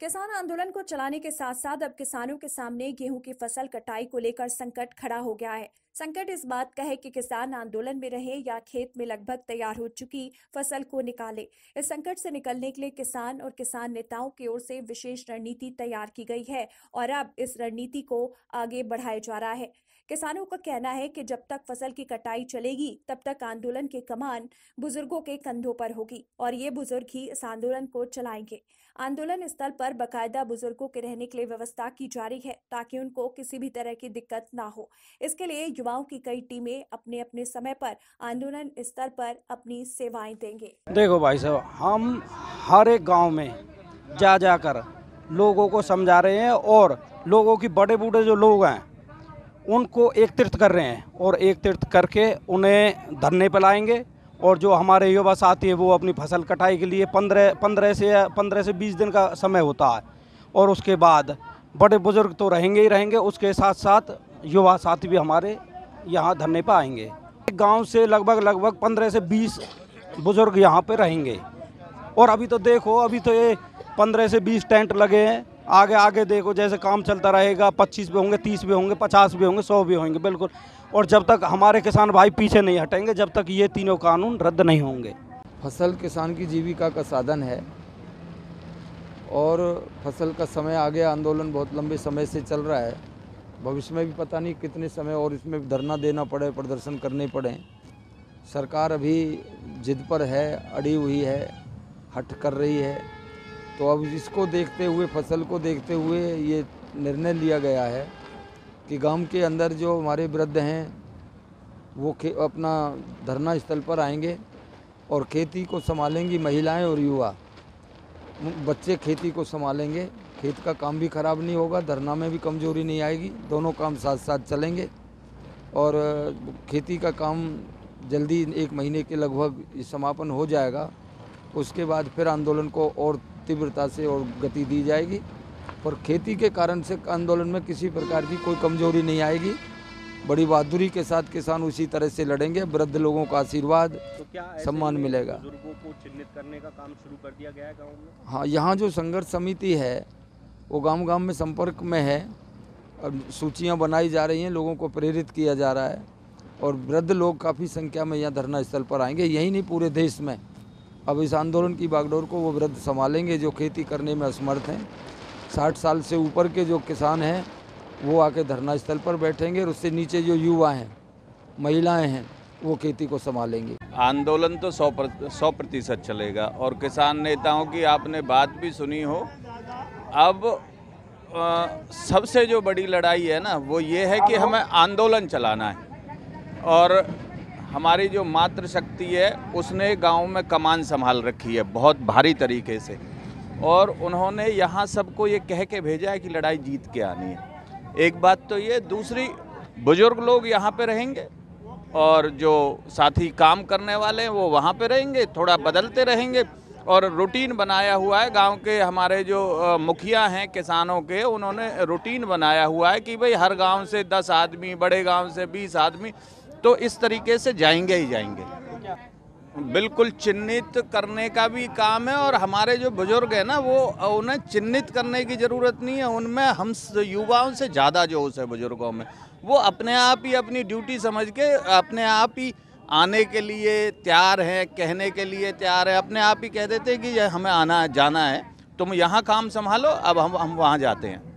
किसान आंदोलन को चलाने के साथ साथ अब किसानों के सामने गेहूं की फसल कटाई को लेकर संकट खड़ा हो गया है संकट इस बात का है कि किसान आंदोलन में रहे या खेत में लगभग तैयार हो चुकी फसल को निकाले इस संकट से निकलने के लिए किसान और किसान नेताओं की ओर से विशेष रणनीति तैयार की गई है और अब इस रणनीति को आगे बढ़ाया जा रहा है किसानों का कहना है कि जब तक फसल की कटाई चलेगी तब तक आंदोलन के कमान बुजुर्गों के कंधों पर होगी और ये बुजुर्ग ही इस आंदोलन को चलाएंगे आंदोलन स्थल पर बकायदा बुजुर्गों के रहने के लिए व्यवस्था की जा रही है ताकि उनको किसी भी तरह की दिक्कत ना हो इसके लिए युवाओं की कई टीमें अपने अपने समय पर आंदोलन स्तर पर अपनी सेवाएं देंगे देखो भाई साहब हम हर एक गाँव में जा जाकर लोगों को समझा रहे हैं और लोगों की बड़े बूढ़े जो लोग हैं उनको एक तीर्थ कर रहे हैं और एक तीर्थ करके उन्हें धरने पर लाएंगे और जो हमारे युवा साथी है वो अपनी फसल कटाई के लिए पंद्रह पंद्रह से पंद्रह से बीस दिन का समय होता है और उसके बाद बड़े बुजुर्ग तो रहेंगे ही रहेंगे उसके साथ साथ युवा साथी भी हमारे यहाँ धरने पर आएंगे गांव से लगभग लगभग पंद्रह से बीस बुज़ुर्ग यहाँ पर रहेंगे और अभी तो देखो अभी तो ये पंद्रह से बीस टेंट लगे हैं आगे आगे देखो जैसे काम चलता रहेगा पच्चीस भी होंगे तीस भी होंगे पचास भी होंगे सौ भी होंगे बिल्कुल और जब तक हमारे किसान भाई पीछे नहीं हटेंगे जब तक ये तीनों कानून रद्द नहीं होंगे फसल किसान की जीविका का साधन है और फसल का समय आगे आंदोलन बहुत लंबे समय से चल रहा है भविष्य में भी पता नहीं कितने समय और इसमें धरना देना पड़े प्रदर्शन करने पड़े सरकार अभी जिद पर है अड़ी हुई है हट कर रही है तो अब इसको देखते हुए फसल को देखते हुए ये निर्णय लिया गया है कि गांव के अंदर जो हमारे वृद्ध हैं वो अपना धरना स्थल पर आएंगे और खेती को संभालेंगी महिलाएं और युवा बच्चे खेती को संभालेंगे खेत का काम भी ख़राब नहीं होगा धरना में भी कमजोरी नहीं आएगी दोनों काम साथ साथ चलेंगे और खेती का काम जल्दी एक महीने के लगभग समापन हो जाएगा उसके बाद फिर आंदोलन को और तीव्रता से और गति दी जाएगी और खेती के कारण से आंदोलन में किसी प्रकार की कोई कमजोरी नहीं आएगी बड़ी बहादुरी के साथ किसान उसी तरह से लड़ेंगे वृद्ध लोगों का आशीर्वाद तो सम्मान मिलेगा को चिन्हित करने का काम शुरू कर दिया गया है गाँव में हाँ यहाँ जो संघर्ष समिति है वो गांव गांव में संपर्क में है अब सूचियाँ बनाई जा रही हैं लोगों को प्रेरित किया जा रहा है और वृद्ध लोग काफ़ी संख्या में यहाँ धरना स्थल पर आएंगे यही नहीं पूरे देश में अब इस आंदोलन की बागडोर को वो वृद्ध संभालेंगे जो खेती करने में असमर्थ हैं साठ साल से ऊपर के जो किसान हैं वो आके धरना स्थल पर बैठेंगे और उससे नीचे जो युवा हैं महिलाएं हैं वो खेती को संभालेंगे आंदोलन तो सौ प्र, सौ प्रतिशत चलेगा और किसान नेताओं की आपने बात भी सुनी हो अब सबसे जो बड़ी लड़ाई है ना वो ये है कि हमें आंदोलन चलाना है और हमारी जो मातृशक्ति है उसने गांव में कमान संभाल रखी है बहुत भारी तरीके से और उन्होंने यहाँ सबको ये कह के भेजा है कि लड़ाई जीत के आनी है एक बात तो ये दूसरी बुज़ुर्ग लोग यहाँ पे रहेंगे और जो साथी काम करने वाले हैं वो वहाँ पे रहेंगे थोड़ा बदलते रहेंगे और रूटीन बनाया हुआ है गांव के हमारे जो मुखिया हैं किसानों के उन्होंने रूटीन बनाया हुआ है कि भाई हर गांव से 10 आदमी बड़े गांव से 20 आदमी तो इस तरीके से जाएंगे ही जाएंगे बिल्कुल चिन्हित करने का भी काम है और हमारे जो बुजुर्ग हैं ना वो उन्हें चिन्हित करने की ज़रूरत नहीं है उनमें हम युवाओं से ज़्यादा जोश है बुज़ुर्गों में वो अपने आप ही अपनी ड्यूटी समझ के अपने आप ही आने के लिए तैयार हैं कहने के लिए तैयार है अपने आप ही कह देते हैं कि हमें आना जाना है तुम यहाँ काम संभालो अब हम हम वहाँ जाते हैं